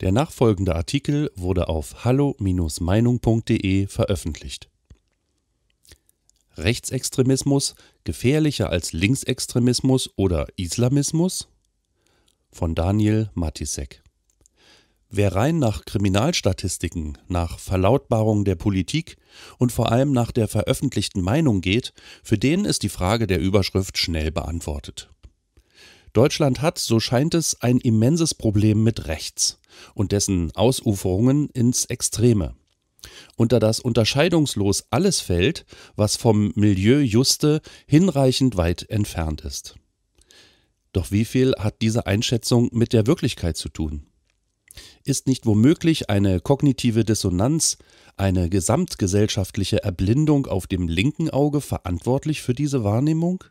Der nachfolgende Artikel wurde auf hallo-meinung.de veröffentlicht. Rechtsextremismus gefährlicher als Linksextremismus oder Islamismus? Von Daniel Matisek. Wer rein nach Kriminalstatistiken, nach Verlautbarungen der Politik und vor allem nach der veröffentlichten Meinung geht, für den ist die Frage der Überschrift schnell beantwortet. Deutschland hat, so scheint es, ein immenses Problem mit rechts und dessen Ausuferungen ins Extreme. Unter das unterscheidungslos alles fällt, was vom Milieu juste hinreichend weit entfernt ist. Doch wie viel hat diese Einschätzung mit der Wirklichkeit zu tun? Ist nicht womöglich eine kognitive Dissonanz, eine gesamtgesellschaftliche Erblindung auf dem linken Auge verantwortlich für diese Wahrnehmung?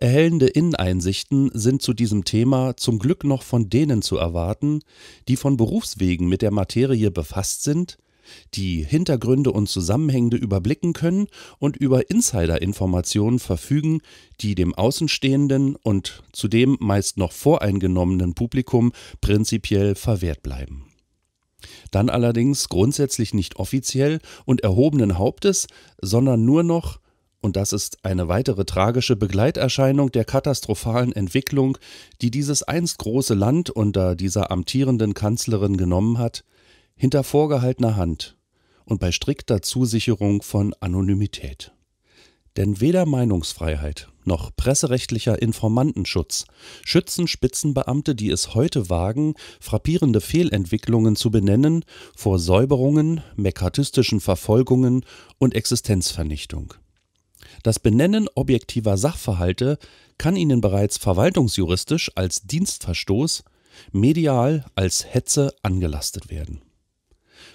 Erhellende Inneneinsichten sind zu diesem Thema zum Glück noch von denen zu erwarten, die von Berufswegen mit der Materie befasst sind, die Hintergründe und Zusammenhänge überblicken können und über Insiderinformationen verfügen, die dem außenstehenden und zudem meist noch voreingenommenen Publikum prinzipiell verwehrt bleiben. Dann allerdings grundsätzlich nicht offiziell und erhobenen Hauptes, sondern nur noch und das ist eine weitere tragische Begleiterscheinung der katastrophalen Entwicklung, die dieses einst große Land unter dieser amtierenden Kanzlerin genommen hat, hinter vorgehaltener Hand und bei strikter Zusicherung von Anonymität. Denn weder Meinungsfreiheit noch presserechtlicher Informantenschutz schützen Spitzenbeamte, die es heute wagen, frappierende Fehlentwicklungen zu benennen, vor Säuberungen, mekatistischen Verfolgungen und Existenzvernichtung. Das Benennen objektiver Sachverhalte kann ihnen bereits verwaltungsjuristisch als Dienstverstoß, medial als Hetze angelastet werden.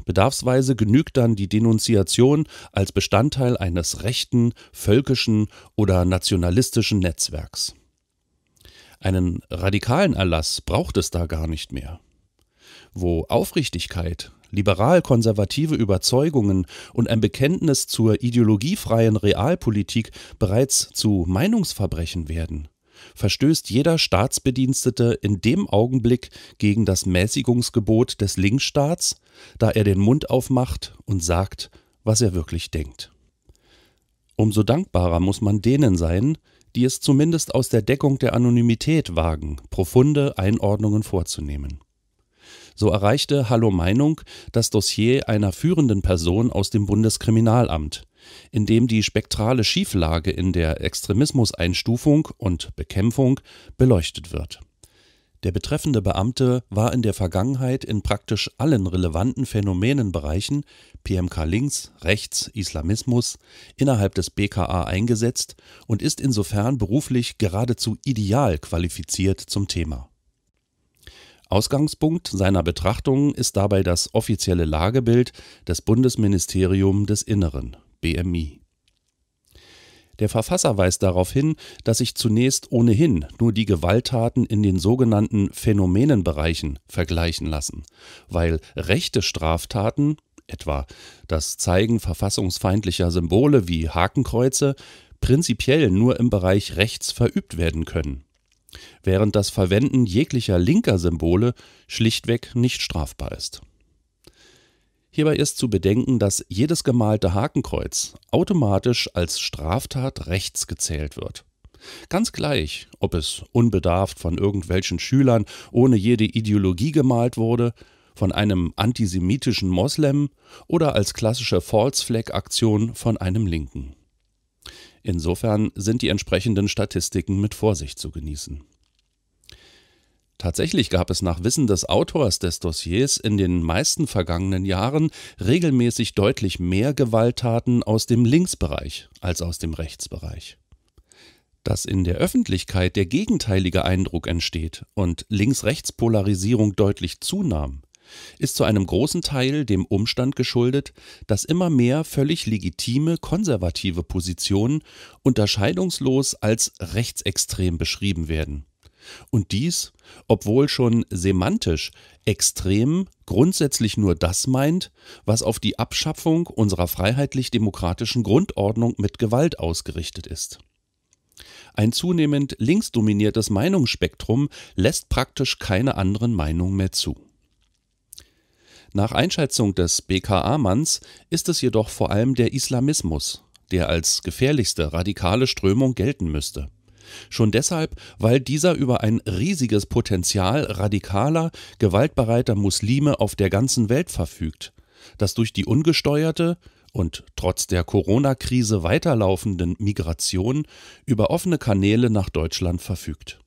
Bedarfsweise genügt dann die Denunziation als Bestandteil eines rechten, völkischen oder nationalistischen Netzwerks. Einen radikalen Erlass braucht es da gar nicht mehr. Wo Aufrichtigkeit, liberal-konservative Überzeugungen und ein Bekenntnis zur ideologiefreien Realpolitik bereits zu Meinungsverbrechen werden, verstößt jeder Staatsbedienstete in dem Augenblick gegen das Mäßigungsgebot des Linksstaats, da er den Mund aufmacht und sagt, was er wirklich denkt. Umso dankbarer muss man denen sein, die es zumindest aus der Deckung der Anonymität wagen, profunde Einordnungen vorzunehmen. So erreichte Hallo Meinung das Dossier einer führenden Person aus dem Bundeskriminalamt, in dem die spektrale Schieflage in der Extremismuseinstufung und Bekämpfung beleuchtet wird. Der betreffende Beamte war in der Vergangenheit in praktisch allen relevanten Phänomenenbereichen PMK links, rechts, Islamismus innerhalb des BKA eingesetzt und ist insofern beruflich geradezu ideal qualifiziert zum Thema. Ausgangspunkt seiner Betrachtungen ist dabei das offizielle Lagebild des Bundesministerium des Inneren BMI. Der Verfasser weist darauf hin, dass sich zunächst ohnehin nur die Gewalttaten in den sogenannten Phänomenenbereichen vergleichen lassen, weil rechte Straftaten, etwa das Zeigen verfassungsfeindlicher Symbole wie Hakenkreuze, prinzipiell nur im Bereich rechts verübt werden können während das Verwenden jeglicher linker Symbole schlichtweg nicht strafbar ist. Hierbei ist zu bedenken, dass jedes gemalte Hakenkreuz automatisch als Straftat rechts gezählt wird. Ganz gleich, ob es unbedarft von irgendwelchen Schülern ohne jede Ideologie gemalt wurde, von einem antisemitischen Moslem oder als klassische False Flag Aktion von einem Linken. Insofern sind die entsprechenden Statistiken mit Vorsicht zu genießen. Tatsächlich gab es nach Wissen des Autors des Dossiers in den meisten vergangenen Jahren regelmäßig deutlich mehr Gewalttaten aus dem Linksbereich als aus dem Rechtsbereich. Dass in der Öffentlichkeit der gegenteilige Eindruck entsteht und Links-Rechts-Polarisierung deutlich zunahm, ist zu einem großen Teil dem Umstand geschuldet, dass immer mehr völlig legitime konservative Positionen unterscheidungslos als rechtsextrem beschrieben werden. Und dies, obwohl schon semantisch extrem grundsätzlich nur das meint, was auf die Abschaffung unserer freiheitlich-demokratischen Grundordnung mit Gewalt ausgerichtet ist. Ein zunehmend linksdominiertes Meinungsspektrum lässt praktisch keine anderen Meinungen mehr zu. Nach Einschätzung des BKA-Manns ist es jedoch vor allem der Islamismus, der als gefährlichste radikale Strömung gelten müsste. Schon deshalb, weil dieser über ein riesiges Potenzial radikaler, gewaltbereiter Muslime auf der ganzen Welt verfügt, das durch die ungesteuerte und trotz der Corona-Krise weiterlaufenden Migration über offene Kanäle nach Deutschland verfügt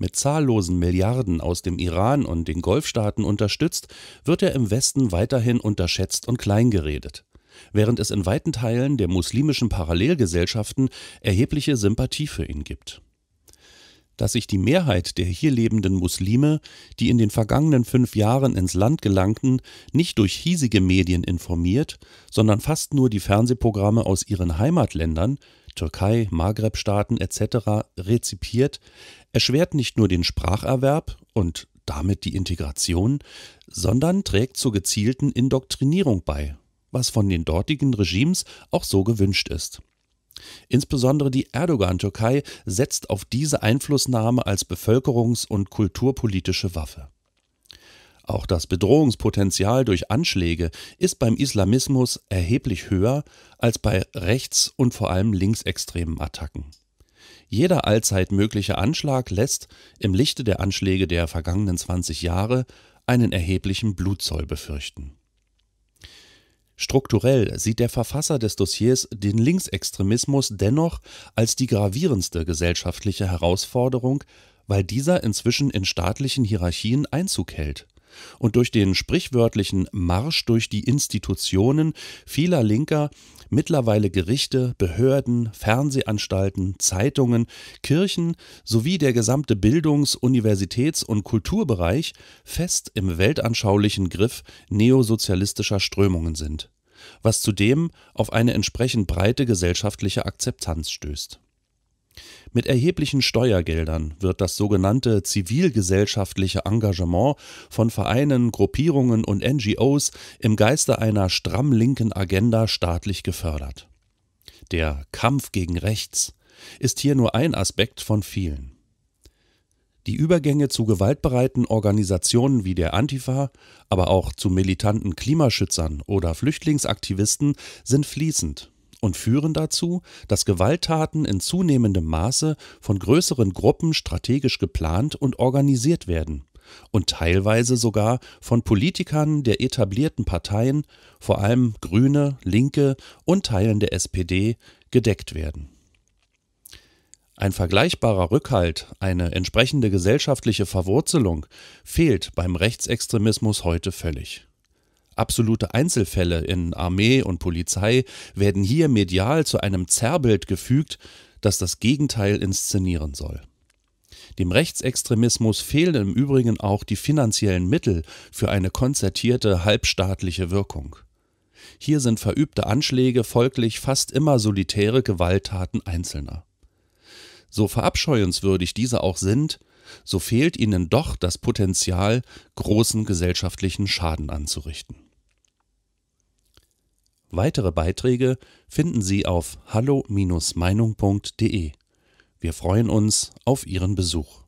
mit zahllosen Milliarden aus dem Iran und den Golfstaaten unterstützt, wird er im Westen weiterhin unterschätzt und kleingeredet, während es in weiten Teilen der muslimischen Parallelgesellschaften erhebliche Sympathie für ihn gibt. Dass sich die Mehrheit der hier lebenden Muslime, die in den vergangenen fünf Jahren ins Land gelangten, nicht durch hiesige Medien informiert, sondern fast nur die Fernsehprogramme aus ihren Heimatländern, Türkei, Maghreb-Staaten etc. rezipiert, erschwert nicht nur den Spracherwerb und damit die Integration, sondern trägt zur gezielten Indoktrinierung bei, was von den dortigen Regimes auch so gewünscht ist. Insbesondere die Erdogan-Türkei setzt auf diese Einflussnahme als bevölkerungs- und kulturpolitische Waffe. Auch das Bedrohungspotenzial durch Anschläge ist beim Islamismus erheblich höher als bei rechts- und vor allem linksextremen Attacken. Jeder allzeit mögliche Anschlag lässt im Lichte der Anschläge der vergangenen 20 Jahre einen erheblichen Blutzoll befürchten. Strukturell sieht der Verfasser des Dossiers den Linksextremismus dennoch als die gravierendste gesellschaftliche Herausforderung, weil dieser inzwischen in staatlichen Hierarchien Einzug hält und durch den sprichwörtlichen Marsch durch die Institutionen vieler Linker mittlerweile Gerichte, Behörden, Fernsehanstalten, Zeitungen, Kirchen sowie der gesamte Bildungs-, Universitäts- und Kulturbereich fest im weltanschaulichen Griff neosozialistischer Strömungen sind, was zudem auf eine entsprechend breite gesellschaftliche Akzeptanz stößt mit erheblichen Steuergeldern wird das sogenannte zivilgesellschaftliche Engagement von Vereinen, Gruppierungen und NGOs im Geiste einer stramm linken Agenda staatlich gefördert. Der Kampf gegen Rechts ist hier nur ein Aspekt von vielen. Die Übergänge zu gewaltbereiten Organisationen wie der Antifa, aber auch zu militanten Klimaschützern oder Flüchtlingsaktivisten sind fließend und führen dazu, dass Gewalttaten in zunehmendem Maße von größeren Gruppen strategisch geplant und organisiert werden und teilweise sogar von Politikern der etablierten Parteien, vor allem Grüne, Linke und Teilen der SPD, gedeckt werden. Ein vergleichbarer Rückhalt, eine entsprechende gesellschaftliche Verwurzelung fehlt beim Rechtsextremismus heute völlig absolute Einzelfälle in Armee und Polizei werden hier medial zu einem Zerrbild gefügt, das das Gegenteil inszenieren soll. Dem Rechtsextremismus fehlen im Übrigen auch die finanziellen Mittel für eine konzertierte halbstaatliche Wirkung. Hier sind verübte Anschläge folglich fast immer solitäre Gewalttaten Einzelner. So verabscheuenswürdig diese auch sind, so fehlt ihnen doch das Potenzial, großen gesellschaftlichen Schaden anzurichten. Weitere Beiträge finden Sie auf hallo-meinung.de. Wir freuen uns auf Ihren Besuch.